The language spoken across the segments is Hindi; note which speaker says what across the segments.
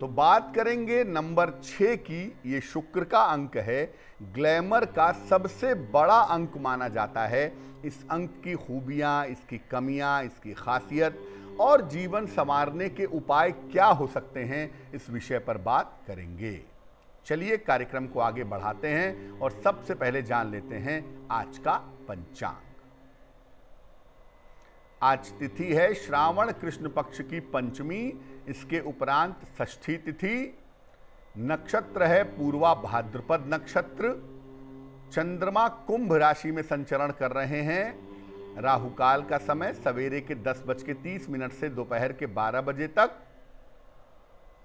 Speaker 1: तो बात करेंगे नंबर छः की ये शुक्र का अंक है ग्लैमर का सबसे बड़ा अंक माना जाता है इस अंक की खूबियाँ इसकी कमियाँ इसकी खासियत और जीवन संवारने के उपाय क्या हो सकते हैं इस विषय पर बात करेंगे चलिए कार्यक्रम को आगे बढ़ाते हैं और सबसे पहले जान लेते हैं आज का पंचांग आज तिथि है श्रावण कृष्ण पक्ष की पंचमी इसके उपरांत षष्ठी तिथि नक्षत्र है पूर्वा भाद्रपद नक्षत्र चंद्रमा कुंभ राशि में संचरण कर रहे हैं राहु काल का समय सवेरे के दस बज के तीस मिनट से दोपहर के बारह बजे तक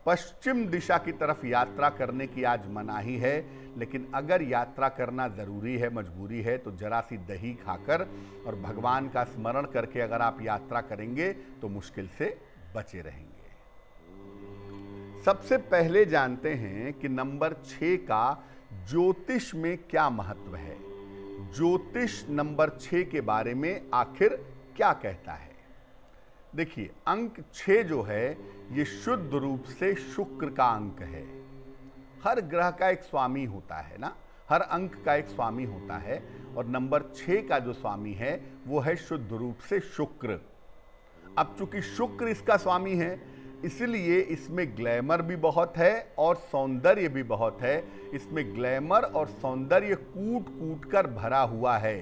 Speaker 1: पश्चिम दिशा की तरफ यात्रा करने की आज मनाही है लेकिन अगर यात्रा करना ज़रूरी है मजबूरी है तो जरा सी दही खाकर और भगवान का स्मरण करके अगर आप यात्रा करेंगे तो मुश्किल से बचे रहेंगे सबसे पहले जानते हैं कि नंबर छ का ज्योतिष में क्या महत्व है ज्योतिष नंबर छ के बारे में आखिर क्या कहता है देखिए अंक छ जो है ये शुद्ध रूप से शुक्र का अंक है हर ग्रह का एक स्वामी होता है ना हर अंक का एक स्वामी होता है और नंबर छ का जो स्वामी है वो है शुद्ध रूप से शुक्र अब चूंकि शुक्र इसका स्वामी है इसलिए इसमें ग्लैमर भी बहुत है और सौंदर्य भी बहुत है इसमें ग्लैमर और सौंदर्य कूट कूट कर भरा हुआ है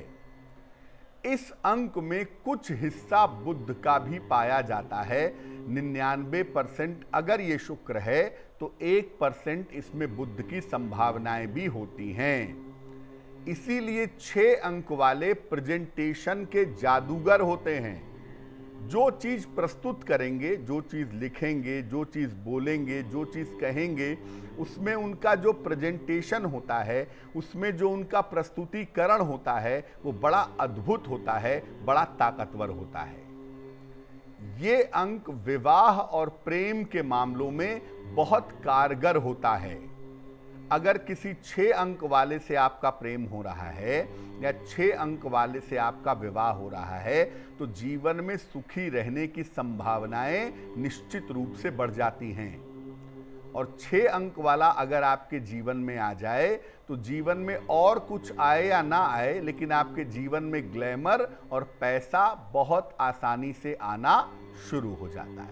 Speaker 1: इस अंक में कुछ हिस्सा बुद्ध का भी पाया जाता है निन्यानवे परसेंट अगर ये शुक्र है तो एक परसेंट इसमें बुद्ध की संभावनाएं भी होती हैं इसीलिए छह अंक वाले प्रेजेंटेशन के जादूगर होते हैं जो चीज़ प्रस्तुत करेंगे जो चीज़ लिखेंगे जो चीज़ बोलेंगे जो चीज़ कहेंगे उसमें उनका जो प्रेजेंटेशन होता है उसमें जो उनका प्रस्तुतिकरण होता है वो बड़ा अद्भुत होता है बड़ा ताकतवर होता है ये अंक विवाह और प्रेम के मामलों में बहुत कारगर होता है अगर किसी छः अंक वाले से आपका प्रेम हो रहा है या छः अंक वाले से आपका विवाह हो रहा है तो जीवन में सुखी रहने की संभावनाएं निश्चित रूप से बढ़ जाती हैं और छः अंक वाला अगर आपके जीवन में आ जाए तो जीवन में और कुछ आए या ना आए लेकिन आपके जीवन में ग्लैमर और पैसा बहुत आसानी से आना शुरू हो जाता है